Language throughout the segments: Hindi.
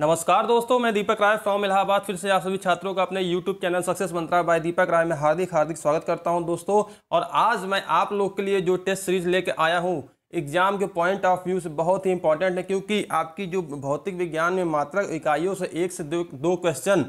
नमस्कार दोस्तों मैं दीपक राय फ्रॉम इलाहाबाद फिर से आप सभी छात्रों का अपने YouTube channel success mantra by Deepak Rai में हार्दिक हार्दिक स्वागत करता हूं दोस्तों और आज मैं आप लोग के लिए जो टेस्ट सीरीज लेके आया हूं एग्जाम के पॉइंट ऑफ व्यू से बहुत ही इंपॉर्टेंट है क्योंकि आपकी जो भौतिक विज्ञान में मात्रक इकाइयों से एक से दो, दो क्वेश्चन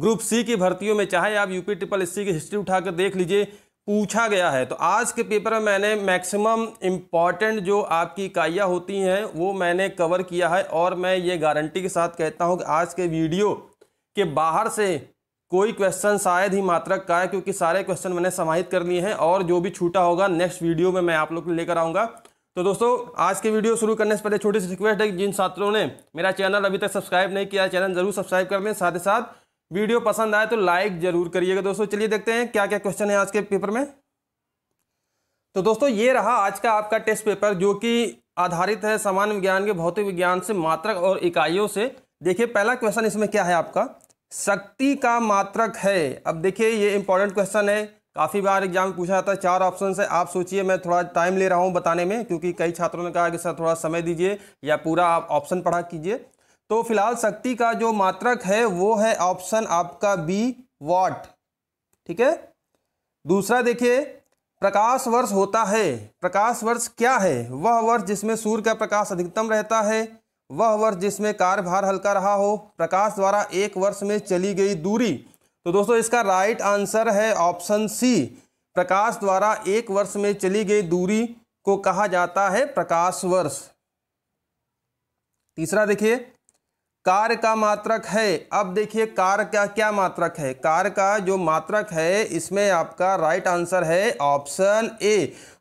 ग्रुप सी की भर्तियों में चाहे आप यूपी ट्रिपल एस की हिस्ट्री उठाकर देख लीजिए पूछा गया है तो आज के पेपर में मैंने मैक्सिमम इम्पॉर्टेंट जो आपकी इकाइयाँ होती हैं वो मैंने कवर किया है और मैं ये गारंटी के साथ कहता हूँ कि आज के वीडियो के बाहर से कोई क्वेश्चन शायद ही मात्रक का है क्योंकि सारे क्वेश्चन मैंने समाहित कर लिए हैं और जो भी छूटा होगा नेक्स्ट वीडियो में मैं आप लोग को लेकर आऊँगा तो दोस्तों आज के वीडियो शुरू करने से पहले छोटी सी रिक्वेस्ट है कि जिन छात्रों ने मेरा चैनल अभी तक सब्सक्राइब नहीं किया चैनल ज़रूर सब्सक्राइब कर लें साथ ही साथ वीडियो पसंद आए तो लाइक जरूर करिएगा दोस्तों चलिए देखते हैं क्या क्या क्वेश्चन है आज के पेपर में तो दोस्तों ये रहा आज का आपका टेस्ट पेपर जो कि आधारित है सामान्य विज्ञान के भौतिक विज्ञान से मात्रक और इकाइयों से देखिए पहला क्वेश्चन इसमें क्या है आपका शक्ति का मात्रक है अब देखिए ये इंपॉर्टेंट क्वेश्चन है काफ़ी बार एग्जाम में पूछा जाता है चार ऑप्शन से आप सोचिए मैं थोड़ा टाइम ले रहा हूँ बताने में क्योंकि कई छात्रों ने कहा कि सर थोड़ा समय दीजिए या पूरा आप ऑप्शन पढ़ा कीजिए तो फिलहाल शक्ति का जो मात्रक है वो है ऑप्शन आपका बी वॉट ठीक है दूसरा देखिए प्रकाश वर्ष होता है प्रकाश वर्ष क्या है वह वर्ष जिसमें सूर्य का प्रकाश अधिकतम रहता है वह वर्ष जिसमें कार्यभार हल्का रहा हो प्रकाश द्वारा एक वर्ष में चली गई दूरी तो दोस्तों इसका राइट आंसर है ऑप्शन सी प्रकाश द्वारा एक वर्ष में चली गई दूरी को कहा जाता है प्रकाश वर्ष तीसरा देखिए कार का मात्रक है अब देखिए कार का क्या मात्रक है कार का जो मात्रक है इसमें आपका राइट आंसर है ऑप्शन ए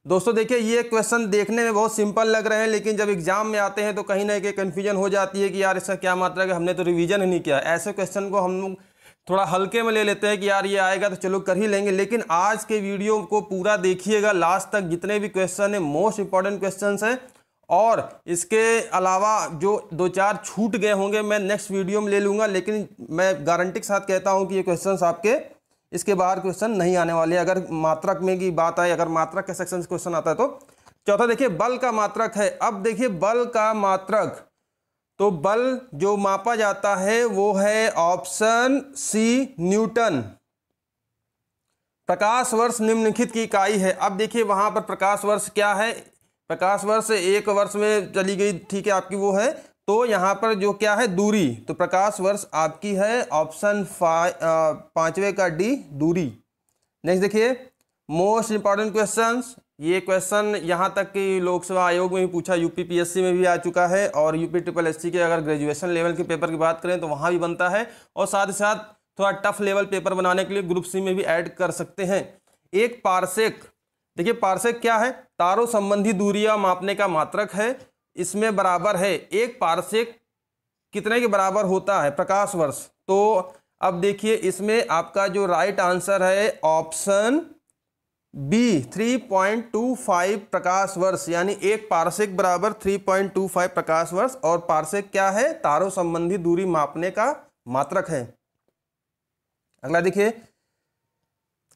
दोस्तों देखिए ये क्वेश्चन देखने में बहुत सिंपल लग रहे हैं लेकिन जब एग्जाम में आते हैं तो कहीं ना कहीं कन्फ्यूजन हो जाती है कि यार इसका क्या मात्रक है हमने तो रिविजन ही नहीं किया ऐसे क्वेश्चन को हम थोड़ा हल्के में ले लेते हैं कि यार ये आएगा तो चलो कर ही लेंगे लेकिन आज के वीडियो को पूरा देखिएगा लास्ट तक जितने भी क्वेश्चन है मोस्ट इंपॉर्टेंट क्वेश्चन है और इसके अलावा जो दो चार छूट गए होंगे मैं नेक्स्ट वीडियो में ले लूँगा लेकिन मैं गारंटी के साथ कहता हूँ कि ये क्वेश्चन आपके इसके बाहर क्वेश्चन नहीं आने वाले अगर मात्रक में की बात आए अगर मात्रक के सेक्शन से क्वेश्चन आता है तो चौथा देखिए बल का मात्रक है अब देखिए बल का मात्रक तो बल जो मापा जाता है वो है ऑप्शन सी न्यूटन प्रकाश वर्ष निम्नलिखित की इकाई है अब देखिए वहां पर प्रकाश वर्ष क्या है प्रकाश वर्ष एक वर्ष में चली गई ठीक है आपकी वो है तो यहाँ पर जो क्या है दूरी तो प्रकाश वर्ष आपकी है ऑप्शन पांचवे का डी दूरी नेक्स्ट देखिए मोस्ट इंपॉर्टेंट क्वेश्चन ये क्वेश्चन यहाँ तक कि लोकसभा आयोग में भी पूछा यूपीपीएससी में भी आ चुका है और यूपी ट्रिपल एस के अगर ग्रेजुएशन लेवल के पेपर की बात करें तो वहाँ भी बनता है और साथ ही साथ थोड़ा टफ लेवल पेपर बनाने के लिए ग्रुप सी में भी ऐड कर सकते हैं एक पारसेक देखिए पार्सेक क्या है तारों संबंधी दूरियां मापने का मात्रक है इसमें बराबर है एक पार्सेक कितने के बराबर होता है प्रकाश वर्ष तो अब देखिए इसमें आपका जो राइट आंसर है ऑप्शन बी 3.25 प्रकाश वर्ष यानी एक पार्सेक बराबर 3.25 प्रकाश वर्ष और पार्सेक क्या है तारों संबंधी दूरी मापने का मात्रक है अगला देखिए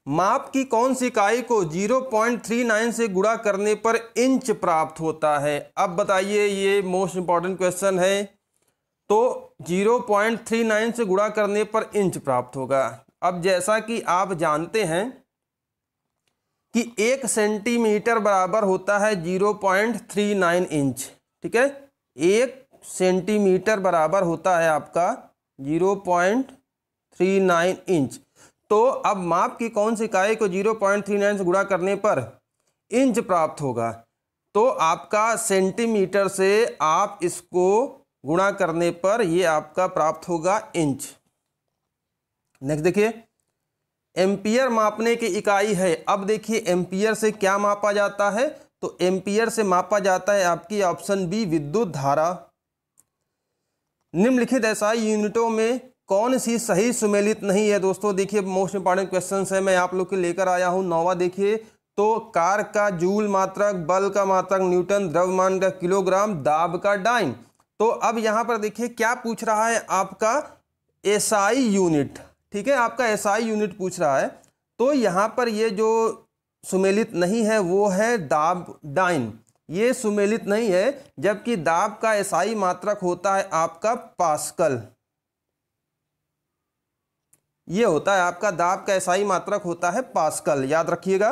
माप की कौन सी इकाई को 0.39 से गुणा करने पर इंच प्राप्त होता है अब बताइए ये मोस्ट इंपॉर्टेंट क्वेश्चन है तो 0.39 से गुणा करने पर इंच प्राप्त होगा अब जैसा कि आप जानते हैं कि एक सेंटीमीटर बराबर होता है 0.39 इंच ठीक है एक सेंटीमीटर बराबर होता है आपका 0.39 इंच तो अब माप की कौन सी इकाई को 0.39 से गुणा करने पर इंच प्राप्त होगा तो आपका सेंटीमीटर से आप इसको गुणा करने पर ये आपका प्राप्त होगा इंच नेक्स्ट देखिए एम्पियर मापने की इकाई है अब देखिए एम्पियर से क्या मापा जाता है तो एम्पियर से मापा जाता है आपकी ऑप्शन बी विद्युत धारा निम्नलिखित ऐसा यूनिटों में कौन सी सही सुमेलित नहीं है दोस्तों देखिए मोस्ट इंपॉर्टेंट क्वेश्चन है मैं आप लोग के लेकर आया हूँ नौवा देखिए तो कार का जूल मात्रक बल का मात्रक न्यूटन द्रव्यमान का किलोग्राम दाब का डाइन तो अब यहाँ पर देखिए क्या पूछ रहा है आपका एसआई यूनिट ठीक है आपका एसआई यूनिट पूछ रहा है तो यहाँ पर ये जो सुमेलित नहीं है वो है दाब डाइन ये सुमेलित नहीं है जबकि दाब का एसआई मात्रक होता है आपका पास्कल ये होता है आपका दाब का एसआई मात्रक होता है पास्कल याद रखिएगा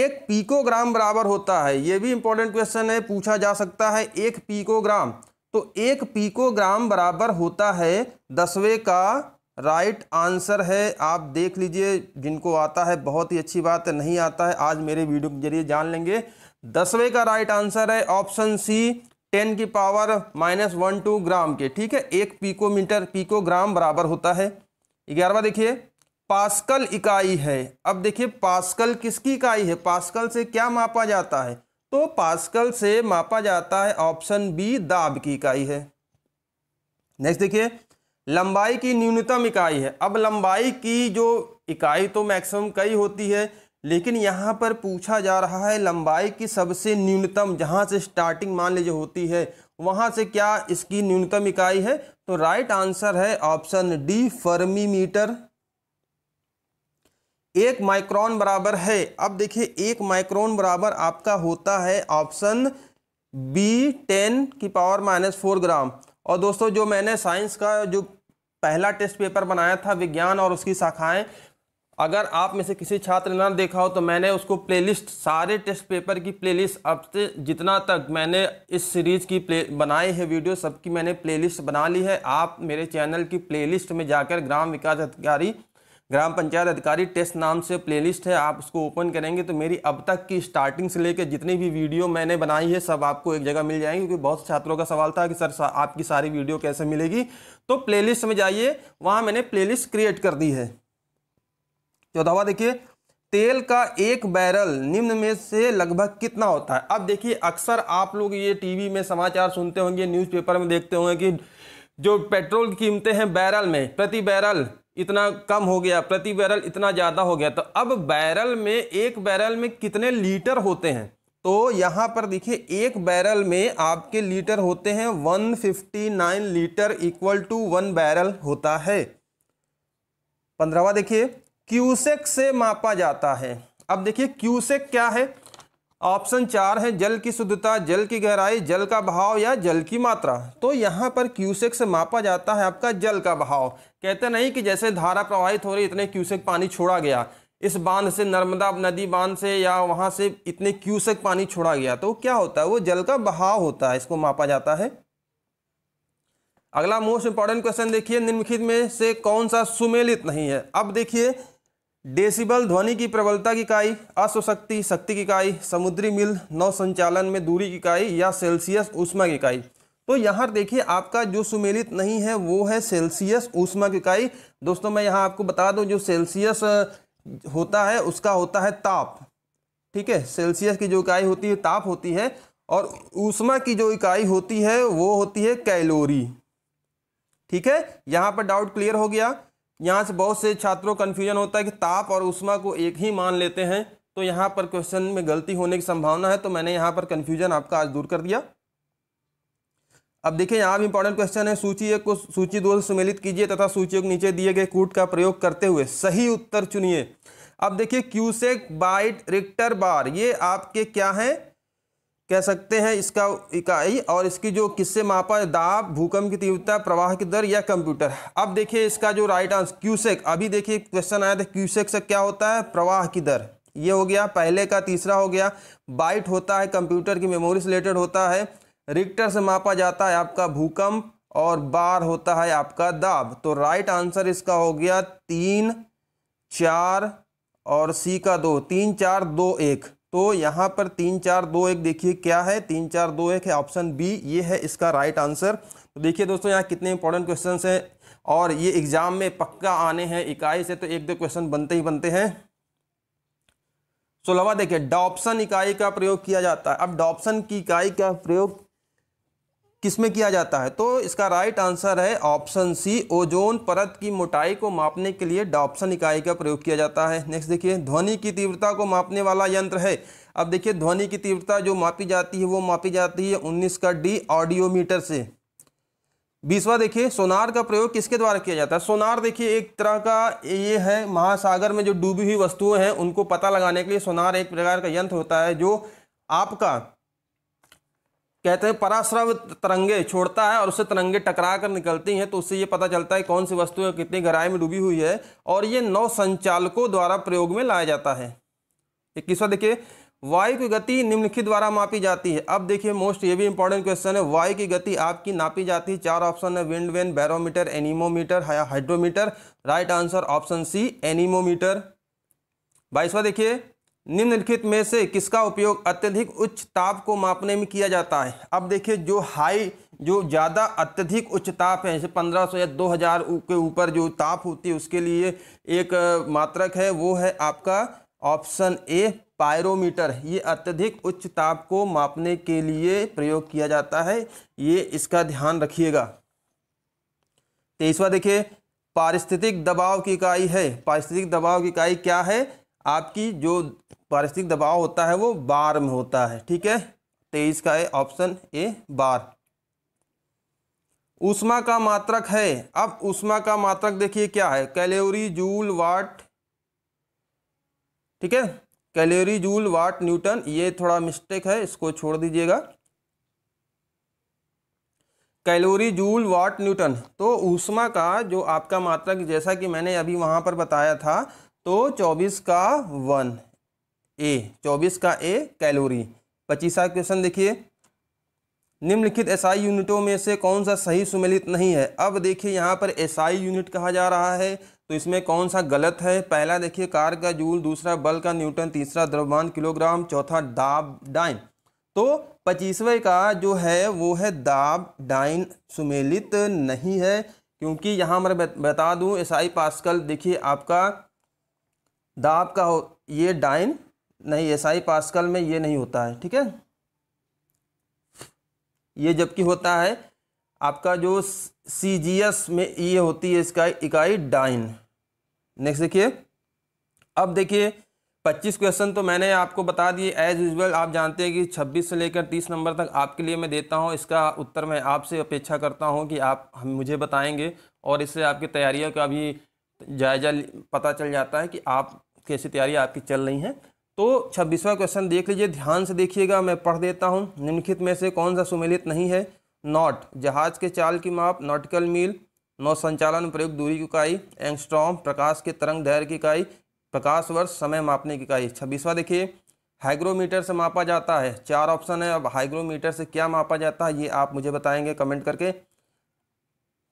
एक पीकोग्राम बराबर होता है ये भी इंपॉर्टेंट क्वेश्चन है पूछा जा सकता है एक पीकोग्राम तो एक पीकोग्राम बराबर होता है दसवें का राइट right आंसर है आप देख लीजिए जिनको आता है बहुत ही अच्छी बात है नहीं आता है आज मेरे वीडियो के जरिए जान लेंगे दसवें का राइट right आंसर है ऑप्शन सी टेन की power minus one two gram के ठीक है एक पीकोमीटर पीकोग्राम बराबर होता है ग्यारहवा देखिए पास्कल इकाई है अब देखिए पास्कल किसकी इकाई है पास्कल से क्या मापा जाता है तो पास्कल से मापा जाता है ऑप्शन बी दाब की इकाई है नेक्स्ट देखिए लंबाई की न्यूनतम इकाई है अब लंबाई की जो इकाई तो मैक्सिमम कई होती है लेकिन यहाँ पर पूछा जा रहा है लंबाई की सबसे न्यूनतम जहाँ से स्टार्टिंग मान लीजिए होती है वहाँ से क्या इसकी न्यूनतम इकाई है तो राइट आंसर है ऑप्शन डी फर्मी मीटर एक माइक्रोन बराबर है अब देखिए एक माइक्रोन बराबर आपका होता है ऑप्शन बी टेन की पावर माइनस फोर ग्राम और दोस्तों जो मैंने साइंस का जो पहला टेस्ट पेपर बनाया था विज्ञान और उसकी शाखाएं अगर आप में से किसी छात्र ने ना देखा हो तो मैंने उसको प्लेलिस्ट सारे टेस्ट पेपर की प्लेलिस्ट अब से जितना तक मैंने इस सीरीज़ की प्ले बनाई है वीडियो सबकी मैंने प्लेलिस्ट बना ली है आप मेरे चैनल की प्लेलिस्ट में जाकर ग्राम विकास अधिकारी ग्राम पंचायत अधिकारी टेस्ट नाम से प्लेलिस्ट है आप उसको ओपन करेंगे तो मेरी अब तक की स्टार्टिंग से लेकर जितनी भी वीडियो मैंने बनाई है सब आपको एक जगह मिल जाएंगी क्योंकि बहुत छात्रों का सवाल था कि सर आपकी सारी वीडियो कैसे मिलेगी तो प्लेलिस्ट में जाइए वहाँ मैंने प्लेलिस्ट क्रिएट कर दी है चौदहवा देखिए तेल का एक बैरल निम्न में से लगभग कितना होता है अब देखिए अक्सर आप लोग ये टीवी में समाचार सुनते होंगे न्यूज़पेपर में देखते होंगे कि जो पेट्रोल की कीमतें हैं बैरल में प्रति बैरल इतना कम हो गया प्रति बैरल इतना ज़्यादा हो गया तो अब बैरल में एक बैरल में कितने लीटर होते हैं तो यहाँ पर देखिए एक बैरल में आपके लीटर होते हैं 159 litre equal to one barrel होता है पंद्रहवा देखिए क्यूसेक से मापा जाता है अब देखिए क्यूसेक क्या है ऑप्शन चार है जल की शुद्धता जल की गहराई जल का बहाव या जल की मात्रा तो यहाँ पर क्यूसेक से मापा जाता है आपका जल का बहाव कहते नहीं कि जैसे धारा प्रवाहित हो रही इतने क्यूसेक पानी छोड़ा गया इस बांध से नर्मदा नदी बांध से या वहाँ से इतने क्यूसेक पानी छोड़ा गया तो क्या होता है वो जल का बहाव होता है इसको मापा जाता है अगला मोस्ट इंपॉर्टेंट क्वेश्चन देखिए निम्नलिखित में से कौन सा सुमेलित नहीं है अब देखिए डेसिबल ध्वनि की प्रबलता की इकाई अश्वशक्ति शक्ति की इकाई समुद्री मिल नौ संचालन में दूरी की इकाई या सेल्सियस ऊष्मा की इकाई तो यहाँ देखिए आपका जो सुमेलित नहीं है वो है सेल्सियस ऊष्मा की इकाई दोस्तों मैं यहाँ आपको बता दूँ जो सेल्सियस होता है उसका होता है ताप ठीक है सेल्सियस की जो इकाई होती है ताप होती है और ऊष्मा की जो इकाई होती है वो होती है कैलोरी ठीक है यहाँ पर डाउट क्लियर हो गया यहाँ से बहुत से छात्रों कन्फ्यूजन होता है कि ताप और उष्मा को एक ही मान लेते हैं तो यहाँ पर क्वेश्चन में गलती होने की संभावना है तो मैंने यहाँ पर कन्फ्यूजन आपका आज दूर कर दिया अब देखिए यहाँ भी इंपॉर्टेंट क्वेश्चन है सूची एक को सूची दो से कीजिए तथा सूची एक नीचे दिए गए कूट का प्रयोग करते हुए सही उत्तर चुनिए अब देखिए क्यूसेक बाइट रिक्टर बार ये आपके क्या हैं कह सकते हैं इसका इकाई और इसकी जो किससे मापा है दाब भूकंप की तीव्रता प्रवाह की दर या कंप्यूटर अब देखिए इसका जो राइट आंसर क्यूसेक अभी देखिए क्वेश्चन आया था क्यूसेक से क्या होता है प्रवाह की दर ये हो गया पहले का तीसरा हो गया बाइट होता है कंप्यूटर की मेमोरी से रिलेटेड होता है रिक्टर से मापा जाता है आपका भूकंप और बार होता है आपका दाब तो राइट आंसर इसका हो गया तीन चार और सी का दो तीन चार दो एक तो यहाँ पर तीन चार दो एक देखिए क्या है तीन चार दो एक है ऑप्शन बी ये है इसका राइट आंसर तो देखिए दोस्तों यहाँ कितने इंपॉर्टेंट क्वेश्चन हैं और ये एग्ज़ाम में पक्का आने हैं इकाई से तो एक दो क्वेश्चन बनते ही बनते हैं सोलवा तो देखिए डॉप्सन इकाई का प्रयोग किया जाता है अब डॉप्सन की इकाई का प्रयोग किस में किया जाता है तो इसका राइट आंसर है ऑप्शन सी ओजोन परत की मोटाई को मापने के लिए डॉप्सन इकाई का प्रयोग किया जाता है नेक्स्ट देखिए ध्वनि की तीव्रता को मापने वाला यंत्र है अब देखिए ध्वनि की तीव्रता जो मापी जाती है वो मापी जाती है उन्नीस का डी ऑडियोमीटर से बीसवा देखिए सोनार का प्रयोग किसके द्वारा किया जाता है सोनार देखिए एक तरह का ये है महासागर में जो डूबी हुई वस्तुएं हैं उनको पता लगाने के लिए सोनार एक प्रकार का यंत्र होता है जो आपका कहते हैं पराश्रव तरंगे छोड़ता है और उससे तरंगे टकरा कर निकलती हैं तो उससे ये पता चलता है कौन सी वस्तु कितनी गहराई में डूबी हुई है और ये नौ संचालकों द्वारा प्रयोग में लाया जाता है इक्कीसवा देखिए वायु की गति निम्नलिखित द्वारा मापी जाती है अब देखिए मोस्ट ये भी इंपॉर्टेंट क्वेश्चन है वायु की गति आपकी नापी जाती है चार ऑप्शन है wind vane barometer anemometer hydrometer right answer option C anemometer बाईसवा देखिए निम्नलिखित में से किसका उपयोग अत्यधिक उच्च ताप को मापने में किया जाता है अब देखिए जो हाई जो ज़्यादा अत्यधिक उच्च ताप है जैसे 1500 या 2000 के ऊपर जो ताप होती है उसके लिए एक मात्रक है वो है आपका ऑप्शन ए पायरोमीटर ये अत्यधिक उच्च ताप को मापने के लिए प्रयोग किया जाता है ये इसका ध्यान रखिएगा तेईसवा देखिए पारिस्थितिक दबाव की इकाई है पारिस्थितिक दबाव की इकाई क्या है आपकी जो पारिस्थितिक दबाव होता है वो बार में होता है ठीक है तेईस का है ऑप्शन ए बार उष्मा का मात्रक है अब उष्मा का मात्रक देखिए क्या है कैलोरी जूल वाट ठीक है कैलोरी जूल वाट न्यूटन ये थोड़ा मिस्टेक है इसको छोड़ दीजिएगा कैलोरी जूल वाट न्यूटन तो ऊष्मा का जो आपका मात्रक जैसा कि मैंने अभी वहां पर बताया था तो चौबीस का वन ए चौबीस का ए कैलोरी पच्चीसा क्वेश्चन देखिए निम्नलिखित एसआई यूनिटों में से कौन सा सही सुमेलित नहीं है अब देखिए यहाँ पर एसआई यूनिट कहा जा रहा है तो इसमें कौन सा गलत है पहला देखिए कार का जूल दूसरा बल का न्यूटन तीसरा द्रव्यमान किलोग्राम चौथा दाब डाइन तो पच्चीसवें का जो है वो है दाब डाइन सुमेलित नहीं है क्योंकि यहाँ मैं बता दूँ एसआई पास्कल देखिए आपका दाब का हो ये डाइन नहीं एसआई पास्कल में ये नहीं होता है ठीक है ये जबकि होता है आपका जो सी जी एस में ये होती है इसका इकाई डाइन नेक्स्ट देखिए अब देखिए पच्चीस क्वेश्चन तो मैंने आपको बता दिए एज यूजल आप जानते हैं कि छब्बीस से लेकर तीस नंबर तक आपके लिए मैं देता हूँ इसका उत्तर मैं आपसे अपेक्षा करता हूँ कि आप हम मुझे बताएंगे और इससे आपकी तैयारियों का भी जायजा पता चल जाता है कि आप कैसी तैयारी आपकी चल रही है तो छब्बीसवा क्वेश्चन देख लीजिए ध्यान से देखिएगा मैं पढ़ देता हूँ निम्नलिखित में से कौन सा सुमेलित नहीं है नॉट जहाज के चाल की माप नॉटिकल मील नौ संचालन प्रयुक्त दूरी की इकाई एंगस्ट्रॉम प्रकाश के तरंग धैर्य की इकाई प्रकाश वर्ष समय मापने की इकाई छब्बीसवा देखिए हाइग्रोमीटर से मापा जाता है चार ऑप्शन है अब हाइग्रोमीटर से क्या मापा जाता है ये आप मुझे बताएंगे कमेंट करके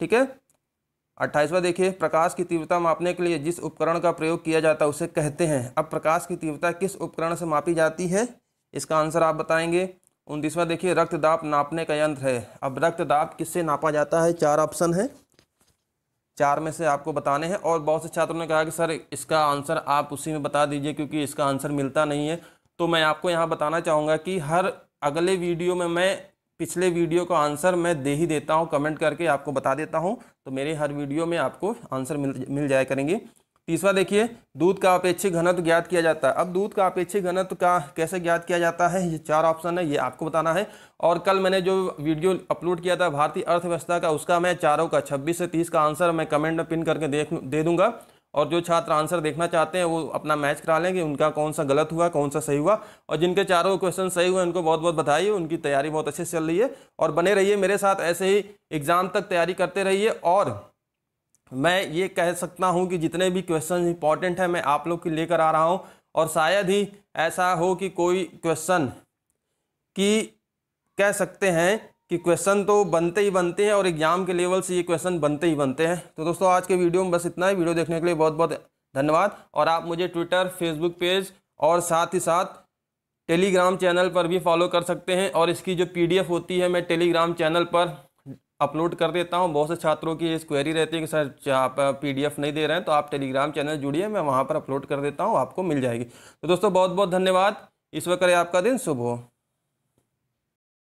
ठीक है अट्ठाईसवा देखिए प्रकाश की तीव्रता मापने के लिए जिस उपकरण का प्रयोग किया जाता है उसे कहते हैं अब प्रकाश की तीव्रता किस उपकरण से मापी जाती है इसका आंसर आप बताएंगे उनतीसवा देखिए रक्तदाब नापने का यंत्र है अब रक्तदाब किससे नापा जाता है चार ऑप्शन है चार में से आपको बताने हैं और बहुत से छात्रों ने कहा कि सर इसका आंसर आप उसी में बता दीजिए क्योंकि इसका आंसर मिलता नहीं है तो मैं आपको यहाँ बताना चाहूँगा कि हर अगले वीडियो में मैं पिछले वीडियो का आंसर मैं दे ही देता हूँ कमेंट करके आपको बता देता हूँ तो मेरे हर वीडियो में आपको आंसर मिल मिल जाया करेंगे तीसरा देखिए दूध का अपेक्षित घनत्व ज्ञात किया जाता है अब दूध का अपेक्षित घनत्व का कैसे ज्ञात किया जाता है ये चार ऑप्शन है ये आपको बताना है और कल मैंने जो वीडियो अपलोड किया था भारतीय अर्थव्यवस्था का उसका मैं चारों का 26 से 30 का आंसर मैं कमेंट में पिन करके देख दे दूंगा और जो छात्र आंसर देखना चाहते हैं वो अपना मैच करा लें कि उनका कौन सा गलत हुआ कौन सा सही हुआ और जिनके चारों क्वेश्चन सही हुए उनको बहुत बहुत बधाई उनकी तैयारी बहुत अच्छे से चल रही है और बने रहिए मेरे साथ ऐसे ही एग्ज़ाम तक तैयारी करते रहिए और मैं ये कह सकता हूँ कि जितने भी क्वेश्चन इंपॉर्टेंट हैं मैं आप लोग की लेकर आ रहा हूँ और शायद ही ऐसा हो कि कोई क्वेश्चन की कह सकते हैं कि क्वेश्चन तो बनते ही बनते हैं और एग्जाम के लेवल से ये क्वेश्चन बनते ही बनते हैं तो दोस्तों आज के वीडियो में बस इतना ही वीडियो देखने के लिए बहुत बहुत धन्यवाद और आप मुझे ट्विटर फेसबुक पेज और साथ ही साथ टेलीग्राम चैनल पर भी फॉलो कर सकते हैं और इसकी जो पीडीएफ होती है मैं टेलीग्राम चैनल पर अपलोड कर देता हूँ बहुत से छात्रों की इस क्वेरी रहती है कि सर आप पीडीएफ नहीं दे रहे हैं तो आप टेलीग्राम चैनल जुड़िए मैं वहाँ पर अपलोड कर देता हूँ आपको मिल जाएगी तो दोस्तों बहुत बहुत धन्यवाद वक्त करे आपका दिन शुभ हो